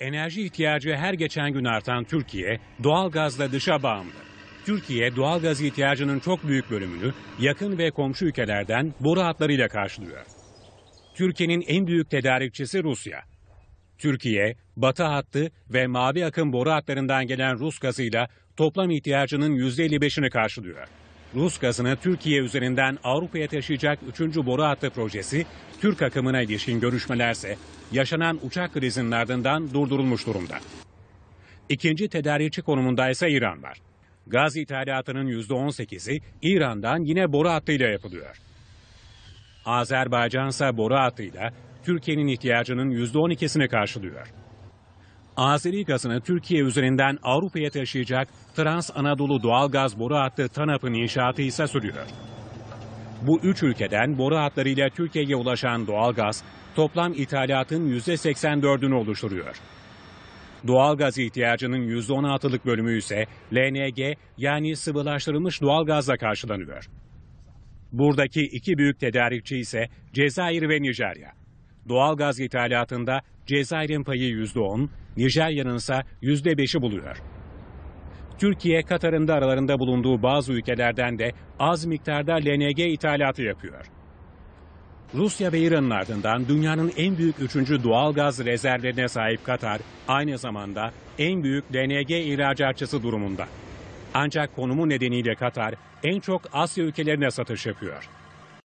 Enerji ihtiyacı her geçen gün artan Türkiye doğal gazla dışa bağımlı. Türkiye doğal gaz ihtiyacının çok büyük bölümünü yakın ve komşu ülkelerden boru hatlarıyla karşılıyor. Türkiye'nin en büyük tedarikçisi Rusya. Türkiye, Batı hattı ve Mavi Akım boru hatlarından gelen Rus gazıyla toplam ihtiyacının %55'ini karşılıyor. Rus gazını Türkiye üzerinden Avrupa'ya taşıyacak 3. boru hattı projesi Türk akımına ilişkin görüşmelerse yaşanan uçak krizinin ardından durdurulmuş durumda. İkinci tedarikçi konumunda ise İran var. Gaz ithalatının %18'i İran'dan yine boru hattıyla yapılıyor. Azerbaycan ise boru hattıyla Türkiye'nin ihtiyacının %12'sini karşılıyor. Azeri gazını Türkiye üzerinden Avrupa'ya taşıyacak Trans Anadolu doğalgaz boru hattı TANAP'ın inşaatı ise sürüyor. Bu üç ülkeden boru hatlarıyla Türkiye'ye ulaşan doğalgaz toplam ithalatın %84'ünü oluşturuyor. Doğalgaz ihtiyacının %16'lık bölümü ise LNG yani sıvılaştırılmış doğalgazla karşılanıyor. Buradaki iki büyük tedarikçi ise Cezayir ve Nijerya. Doğalgaz ithalatında Cezayir'in payı %10, Nijerya'nın ise %5'i buluyor. Türkiye Katar'ın da aralarında bulunduğu bazı ülkelerden de az miktarda LNG ithalatı yapıyor. Rusya ve İran'ın ardından dünyanın en büyük üçüncü doğal gaz rezervlerine sahip Katar, aynı zamanda en büyük LNG ihracatçısı durumunda. Ancak konumu nedeniyle Katar en çok Asya ülkelerine satış yapıyor.